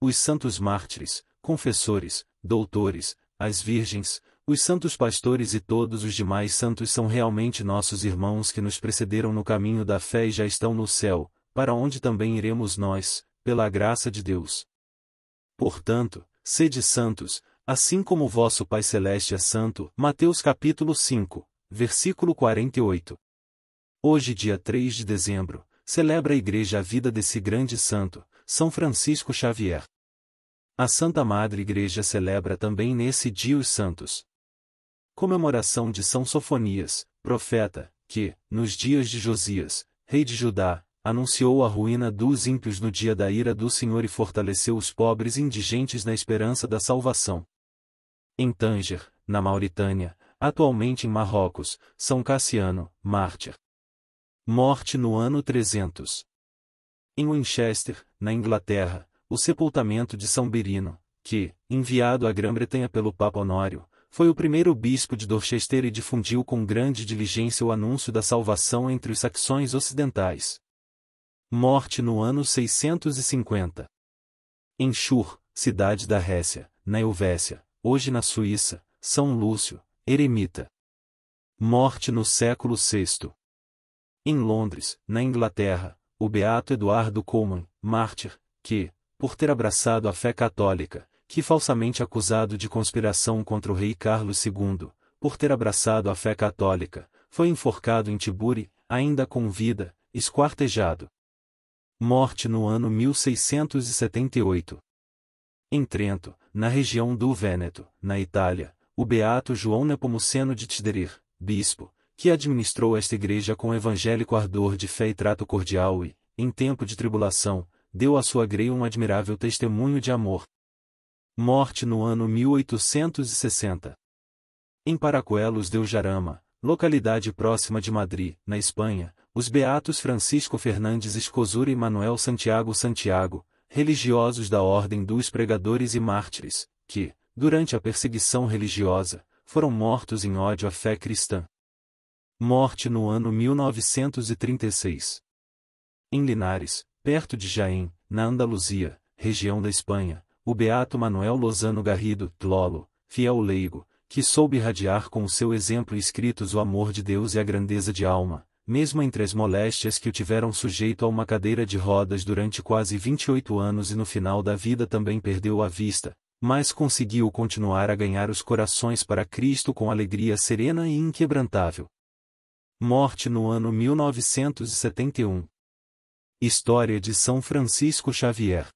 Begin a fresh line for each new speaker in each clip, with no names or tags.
os santos mártires, confessores, doutores, as virgens, os santos pastores e todos os demais santos são realmente nossos irmãos que nos precederam no caminho da fé e já estão no céu, para onde também iremos nós, pela graça de Deus. Portanto, sede santos, assim como vosso Pai Celeste é santo. Mateus capítulo 5, versículo 48. Hoje, dia 3 de dezembro, celebra a igreja a vida desse grande santo, são Francisco Xavier. A Santa Madre Igreja celebra também nesse dia os santos. Comemoração de São Sofonias, profeta, que, nos dias de Josias, rei de Judá, anunciou a ruína dos ímpios no dia da ira do Senhor e fortaleceu os pobres e indigentes na esperança da salvação. Em Tanger, na Mauritânia, atualmente em Marrocos, São Cassiano, mártir. Morte no ano 300. Em Winchester, na Inglaterra, o sepultamento de São Birino, que, enviado à Grã-Bretanha pelo Papa Honório, foi o primeiro bispo de Dorchester e difundiu com grande diligência o anúncio da salvação entre os saxões ocidentais. Morte no ano 650. Em Chur, cidade da Récia, na Helvécia, hoje na Suíça, São Lúcio, eremita. Morte no século VI. Em Londres, na Inglaterra, o beato Eduardo Coleman, mártir, que, por ter abraçado a fé católica, que falsamente acusado de conspiração contra o rei Carlos II, por ter abraçado a fé católica, foi enforcado em Tiburi, ainda com vida, esquartejado. Morte no ano 1678. Em Trento, na região do Vêneto, na Itália, o beato João Nepomuceno de Tiderir, bispo, que administrou esta igreja com evangélico ardor de fé e trato cordial e, em tempo de tribulação, deu à sua greia um admirável testemunho de amor. Morte no ano 1860. Em Paracuelos de Jarama, localidade próxima de Madrid, na Espanha, os beatos Francisco Fernandes Escosura e Manuel Santiago Santiago, religiosos da Ordem dos Pregadores e Mártires, que, durante a perseguição religiosa, foram mortos em ódio à fé cristã morte no ano 1936. Em Linares, perto de Jaén, na Andaluzia, região da Espanha, o beato Manuel Lozano Garrido, Lolo, fiel leigo, que soube irradiar com o seu exemplo escritos o amor de Deus e a grandeza de alma, mesmo entre as moléstias que o tiveram sujeito a uma cadeira de rodas durante quase 28 anos e no final da vida também perdeu a vista, mas conseguiu continuar a ganhar os corações para Cristo com alegria serena e inquebrantável morte no ano 1971. História de São Francisco Xavier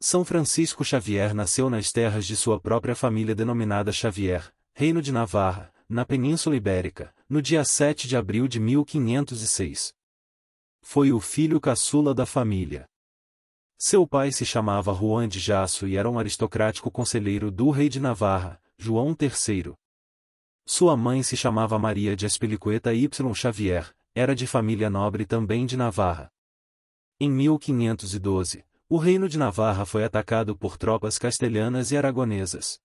São Francisco Xavier nasceu nas terras de sua própria família denominada Xavier, Reino de Navarra, na Península Ibérica, no dia 7 de abril de 1506. Foi o filho caçula da família. Seu pai se chamava Juan de Jasso e era um aristocrático conselheiro do rei de Navarra, João III, sua mãe se chamava Maria de Espeliqueta y Xavier, era de família nobre também de Navarra. Em 1512, o reino de Navarra foi atacado por tropas castelhanas e aragonesas.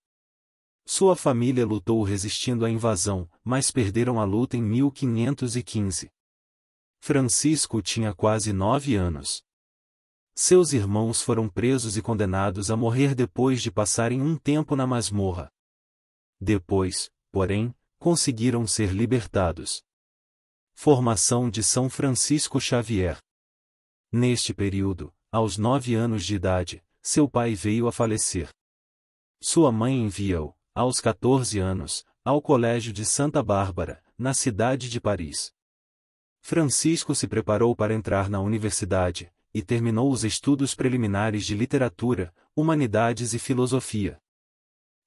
Sua família lutou resistindo à invasão, mas perderam a luta em 1515. Francisco tinha quase nove anos. Seus irmãos foram presos e condenados a morrer depois de passarem um tempo na masmorra. Depois, porém, conseguiram ser libertados. Formação de São Francisco Xavier Neste período, aos nove anos de idade, seu pai veio a falecer. Sua mãe envia-o, aos 14 anos, ao Colégio de Santa Bárbara, na cidade de Paris. Francisco se preparou para entrar na universidade, e terminou os estudos preliminares de literatura, humanidades e filosofia.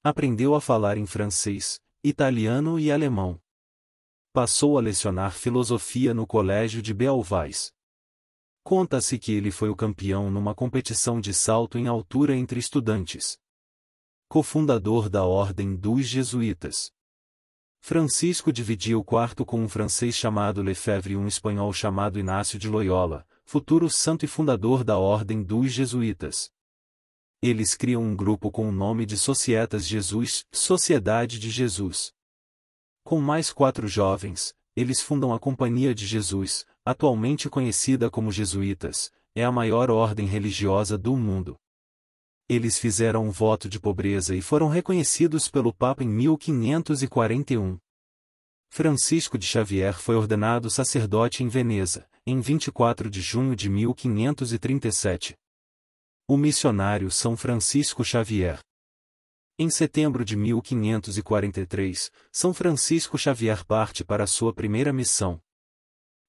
Aprendeu a falar em francês, italiano e alemão. Passou a lecionar filosofia no colégio de Beauvais. Conta-se que ele foi o campeão numa competição de salto em altura entre estudantes. Cofundador da Ordem dos Jesuítas. Francisco dividia o quarto com um francês chamado Lefebvre e um espanhol chamado Inácio de Loyola, futuro santo e fundador da Ordem dos Jesuítas. Eles criam um grupo com o nome de Societas Jesus, Sociedade de Jesus. Com mais quatro jovens, eles fundam a Companhia de Jesus, atualmente conhecida como Jesuítas, é a maior ordem religiosa do mundo. Eles fizeram um voto de pobreza e foram reconhecidos pelo Papa em 1541. Francisco de Xavier foi ordenado sacerdote em Veneza, em 24 de junho de 1537, o missionário São Francisco Xavier. Em setembro de 1543, São Francisco Xavier parte para sua primeira missão.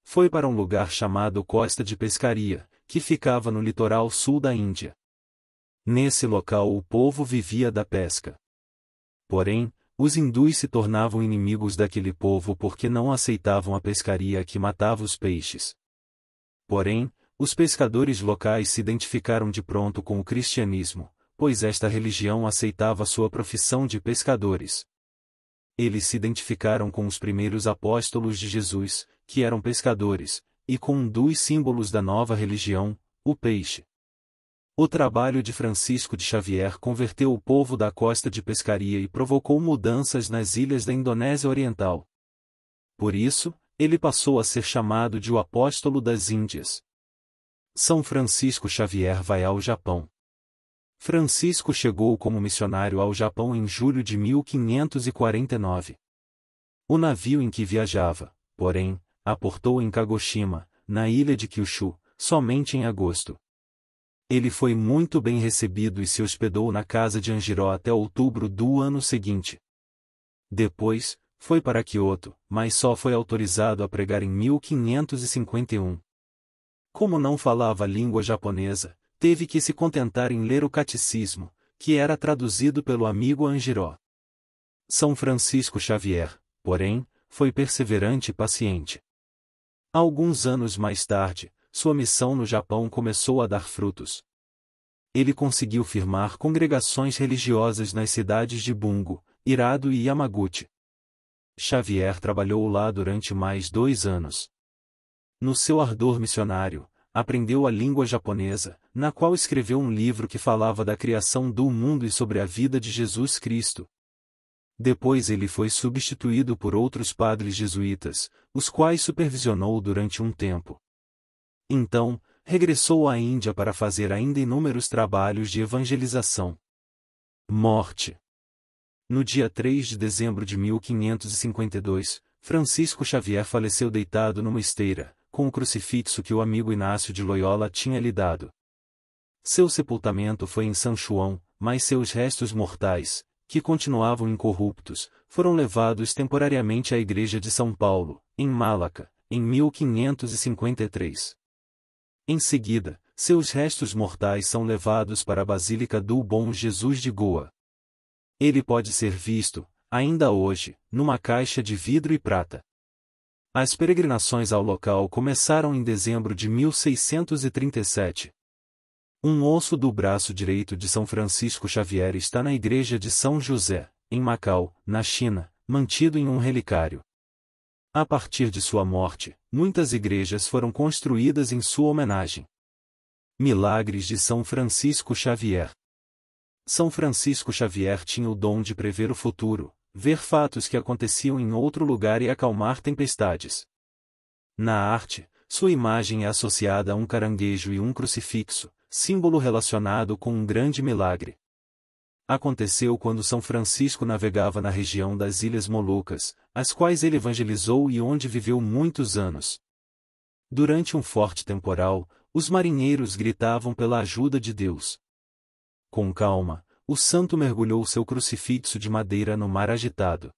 Foi para um lugar chamado Costa de Pescaria, que ficava no litoral sul da Índia. Nesse local o povo vivia da pesca. Porém, os hindus se tornavam inimigos daquele povo porque não aceitavam a pescaria que matava os peixes. Porém, os pescadores locais se identificaram de pronto com o cristianismo, pois esta religião aceitava sua profissão de pescadores. Eles se identificaram com os primeiros apóstolos de Jesus, que eram pescadores, e com um dos símbolos da nova religião, o peixe. O trabalho de Francisco de Xavier converteu o povo da costa de pescaria e provocou mudanças nas ilhas da Indonésia Oriental. Por isso, ele passou a ser chamado de o apóstolo das Índias. São Francisco Xavier vai ao Japão. Francisco chegou como missionário ao Japão em julho de 1549. O navio em que viajava, porém, aportou em Kagoshima, na ilha de Kyushu, somente em agosto. Ele foi muito bem recebido e se hospedou na casa de Anjiro até outubro do ano seguinte. Depois, foi para Kyoto, mas só foi autorizado a pregar em 1551. Como não falava língua japonesa, teve que se contentar em ler o catecismo, que era traduzido pelo amigo Angiró. São Francisco Xavier, porém, foi perseverante e paciente. Alguns anos mais tarde, sua missão no Japão começou a dar frutos. Ele conseguiu firmar congregações religiosas nas cidades de Bungo, Irado e Yamaguchi. Xavier trabalhou lá durante mais dois anos no seu ardor missionário, aprendeu a língua japonesa, na qual escreveu um livro que falava da criação do mundo e sobre a vida de Jesus Cristo. Depois ele foi substituído por outros padres jesuítas, os quais supervisionou durante um tempo. Então, regressou à Índia para fazer ainda inúmeros trabalhos de evangelização. Morte. No dia 3 de dezembro de 1552, Francisco Xavier faleceu deitado numa esteira, com o crucifixo que o amigo Inácio de Loyola tinha lhe dado. Seu sepultamento foi em São João, mas seus restos mortais, que continuavam incorruptos, foram levados temporariamente à Igreja de São Paulo, em Málaca, em 1553. Em seguida, seus restos mortais são levados para a Basílica do Bom Jesus de Goa. Ele pode ser visto, ainda hoje, numa caixa de vidro e prata. As peregrinações ao local começaram em dezembro de 1637. Um osso do braço direito de São Francisco Xavier está na igreja de São José, em Macau, na China, mantido em um relicário. A partir de sua morte, muitas igrejas foram construídas em sua homenagem. Milagres de São Francisco Xavier São Francisco Xavier tinha o dom de prever o futuro, ver fatos que aconteciam em outro lugar e acalmar tempestades. Na arte, sua imagem é associada a um caranguejo e um crucifixo, símbolo relacionado com um grande milagre. Aconteceu quando São Francisco navegava na região das Ilhas Molucas, as quais ele evangelizou e onde viveu muitos anos. Durante um forte temporal, os marinheiros gritavam pela ajuda de Deus. Com calma, o santo mergulhou seu crucifixo de madeira no mar agitado.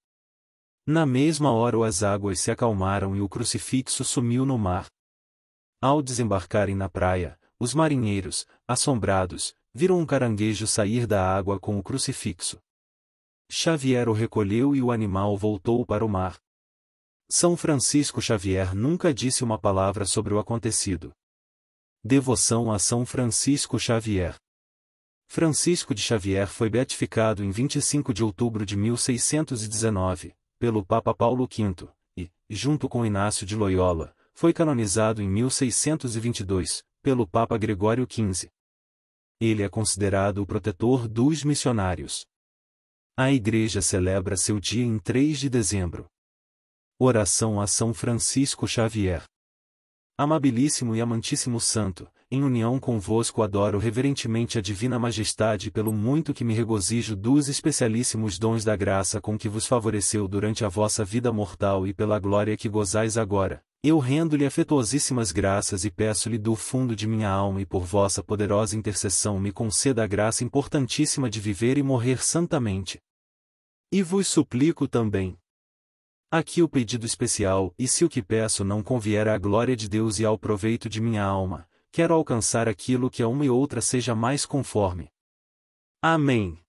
Na mesma hora as águas se acalmaram e o crucifixo sumiu no mar. Ao desembarcarem na praia, os marinheiros, assombrados, viram um caranguejo sair da água com o crucifixo. Xavier o recolheu e o animal voltou para o mar. São Francisco Xavier nunca disse uma palavra sobre o acontecido. Devoção a São Francisco Xavier. Francisco de Xavier foi beatificado em 25 de outubro de 1619, pelo Papa Paulo V, e, junto com Inácio de Loyola, foi canonizado em 1622, pelo Papa Gregório XV. Ele é considerado o protetor dos missionários. A Igreja celebra seu dia em 3 de dezembro. Oração a São Francisco Xavier. Amabilíssimo e amantíssimo Santo, em união convosco adoro reverentemente a divina majestade pelo muito que me regozijo dos especialíssimos dons da graça com que vos favoreceu durante a vossa vida mortal e pela glória que gozais agora. Eu rendo-lhe afetuosíssimas graças e peço-lhe do fundo de minha alma e por vossa poderosa intercessão me conceda a graça importantíssima de viver e morrer santamente. E vos suplico também, Aqui o pedido especial, e se o que peço não convier à glória de Deus e ao proveito de minha alma, quero alcançar aquilo que a uma e outra seja mais conforme. Amém.